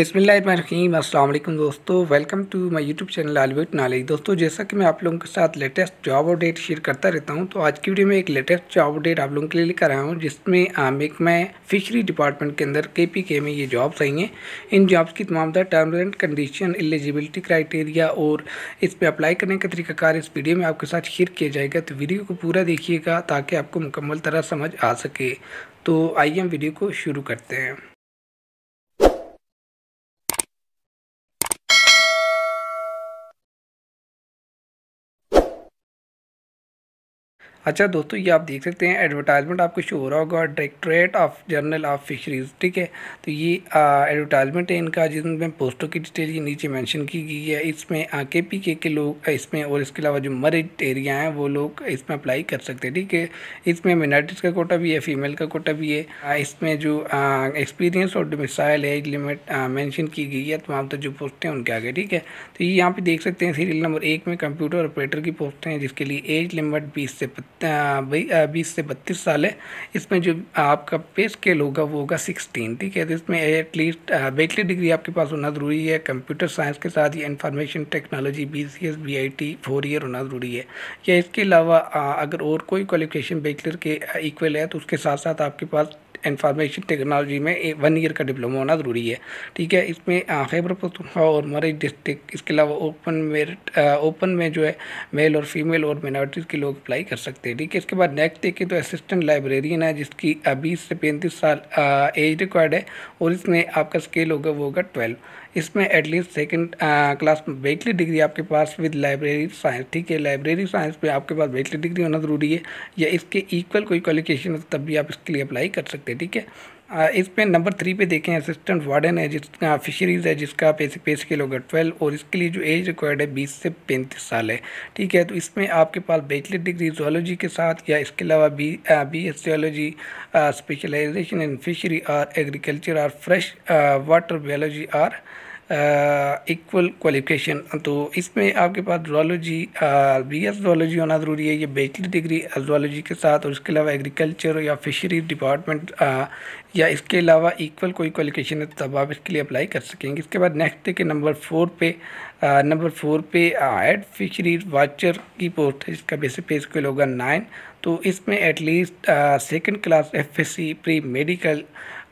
बसमीम अल्लाम दोस्तों welcome to my YouTube channel आलवेट नॉलेज दोस्तों जैसा कि मैं आप लोगों के साथ लेटेस्ट जॉब अपडेट शेयर करता रहता हूं तो आज की वीडियो में एक लेटेस्ट जॉब अपडेट आप लोगों के लिए लेकर आया हूं जिसमें एक मैं फिशरी डिपार्टमेंट के अंदर के पी के में ये जॉब्स आई हैं इन जॉब्स की तमाम term and condition eligibility criteria और इस पर अप्लाई करने का तरीकाकार इस वीडियो में आपके साथ शेयर किया जाएगा तो वीडियो को पूरा देखिएगा ताकि आपको मुकम्मल तरह समझ आ सके तो आइए हम वीडियो को शुरू करते हैं अच्छा दोस्तों ये आप देख सकते हैं एडवर्टाइजमेंट आपको शो हो रहा होगा directorate of general of fisheries ठीक है तो ये एडवर्टाइजमेंट है इनका जिसमें पोस्टों की डिटेल ये नीचे मेंशन की गई है इसमें के पी के के लोग इसमें और इसके अलावा जो मरिड एरिया हैं वो लोग इसमें अप्लाई कर सकते हैं ठीक है इसमें मिनार्टिस का कोटा भी है फीमेल का कोटा भी है इसमें जो एक्सपीरियंस और डोमिसाइल एज लिमिट मैंशन की गई है तमाम तो जो पोस्टें उनके आगे ठीक है तो ये यहाँ पर देख सकते हैं सीरियल नंबर एक में कंप्यूटर ऑपरेटर की पोस्टें हैं जिसके लिए एज लिमिट बीस से बीस से बत्तीस साल है इसमें जो आपका पे स्केल होगा वो होगा सिक्सटीन ठीक है तो इसमें एटलीस्ट बैचलर डिग्री आपके पास होना ज़रूरी है कंप्यूटर साइंस के साथ या information technology B C S B I T four year होना ज़रूरी है या इसके अलावा अगर और कोई क्वालिफिकेशन बैचलर के इक्वल है तो उसके साथ साथ आपके पास इंफॉर्मेशन टेक्नोलॉजी में वन ईयर का डिप्लोमा होना ज़रूरी है ठीक है इसमें खैबर पख्तनख्वा और मरीज डिस्ट्रिक्ट इसके अलावा ओपन मेरिट ओपन में जो है मेल और फीमेल और मिनॉरिटीज़ के लोग अप्लाई कर सकते हैं ठीक है इसके बाद नेक्स्ट देखिए तो असिस्टेंट लाइब्रेरियन है जिसकी बीस से पैंतीस साल एज रिक्वायर्ड है और इसमें आपका स्केल होगा वो होगा ट्वेल्व इसमें एटलीस्ट सेकेंड क्लास में बेकली डिग्री आपके पास विद लाइब्रेरी साइंस ठीक है लाइब्रेरी साइंस में आपके पास बेकली डिग्री होना ज़रूरी है या इसके इक्वल कोई क्वालिफिकेशन है तब भी आप इसके लिए अप्लाई कर सकते हैं ठीक है इसमें नंबर थ्री पे देखें असिस्टेंट वार्डन है जिसका फिशरीज़ है जिसका बेसिक पे स्केल होगा ट्वेल्व और इसके लिए जो एज रिक्वायर्ड है बीस से पैंतीस साल है ठीक है तो इसमें आपके पास बैचलर डिग्री जोलॉजी के साथ या इसके अलावा B B S zoology specialization in fishery और एग्रीकल्चर और फ्रेश वाटर बायोलॉजी और इक्वल क्वालिफिकेशन तो इसमें आपके पास जोलॉजी बी एस जोलॉजी होना ज़रूरी है ये बैचलर डिग्री जोलॉजी के साथ और इसके अलावा एग्रीकल्चर या फिशरीज डिपार्टमेंट या इसके अलावा इक्वल कोई क्वालिफिकेशन है तब आप इसके लिए अप्लाई कर सकेंगे इसके बाद नेक्स्ट के नंबर फोर पे नंबर फोर पे हेड फिशरीज वाचर की पोस्ट है इसका बेसिक पे स्केल होगा नाइन तो इसमें at least second class F S C pre medical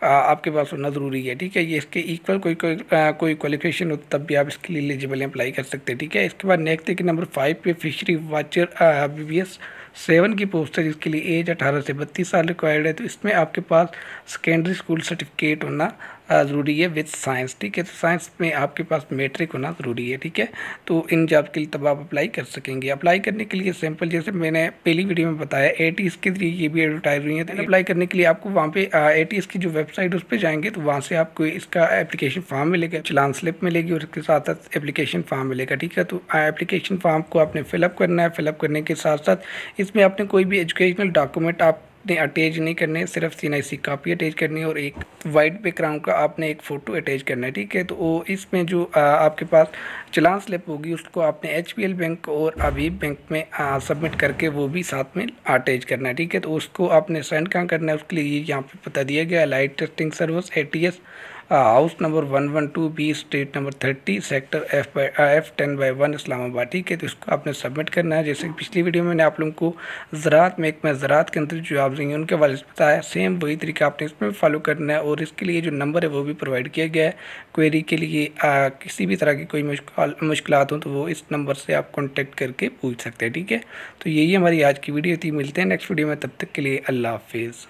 आपके पास होना ज़रूरी है ठीक है ये इसके इक्वल कोई कोई कोई क्वालिफिकेशन हो तब भी आप इसके लिए एलिजिबल हैं अप्लाई कर सकते हैं ठीक है इसके बाद नेक्स्ट देखिए नंबर फाइव पे fishery watcher B B S seven की पोस्ट है जिसके लिए एज अठारह से बत्तीस साल रिक्वायर्ड है तो इसमें आपके पास सेकेंडरी स्कूल सर्टिफिकेट होना ज़रूरी है विथ साइंस ठीक है तो साइंस में आपके पास मेट्रिक होना ज़रूरी है ठीक है तो इन जॉब के लिए तब आप अप्लाई कर सकेंगे अप्लाई करने के लिए सैंपल जैसे मैंने पहली वीडियो में बताया ए टी के जरिए ये भी एडवर्टाइज हुई है तो अप्लाई करने के लिए आपको वहाँ पे ए टी की जो वेबसाइट उस पर जाएंगे तो वहाँ से आपको इसका एप्लीकेशन फॉर्म मिलेगा चलान स्लिप मिलेगी और उसके साथ साथ एप्लीकेशन फॉर्म मिलेगा ठीक है तो एप्लीकेशन फॉर्म को आपने फिलअप करना है फिलअप करने के साथ साथ इसमें आपने कोई भी एजुकेशनल डॉक्यूमेंट आप आपने अटैच नहीं करने सिर्फ आई सी कापी अटैच करनी है और एक वाइट बैकग्राउंड का आपने एक फ़ोटो अटैच करना है ठीक है तो वो इसमें जो आ, आपके पास चलान स्लिप होगी उसको आपने एच बैंक और अभी बैंक में सबमिट करके वो भी साथ में अटैच करना है ठीक है तो उसको आपने सेंड कहाँ करना है उसके लिए यहाँ पर पता दिया गया light testing service A T house number one one two B state number thirty sector F by F ten by one Islamabad ठीक है तो इसको आपने सबमिट करना है जैसे पिछली वीडियो में मैंने आप लोगों को ज़रात में एक मैं ज़रात के अंदर जो आप देंगे उनके वाले से बताया सेम वही तरीका आपने इसमें फॉलो करना है और इसके लिए जो नंबर है वो भी प्रोवाइड किया गया है क्वेरी के लिए आ, किसी भी तरह की कोई मुश्किल हों तो वो इस नंबर से आप कॉन्टेक्ट करके पूछ सकते हैं ठीक है तो यही हमारी आज की वीडियो थी मिलते हैं नेक्स्ट वीडियो में तब तक के लिए अल्लाह हाफिज़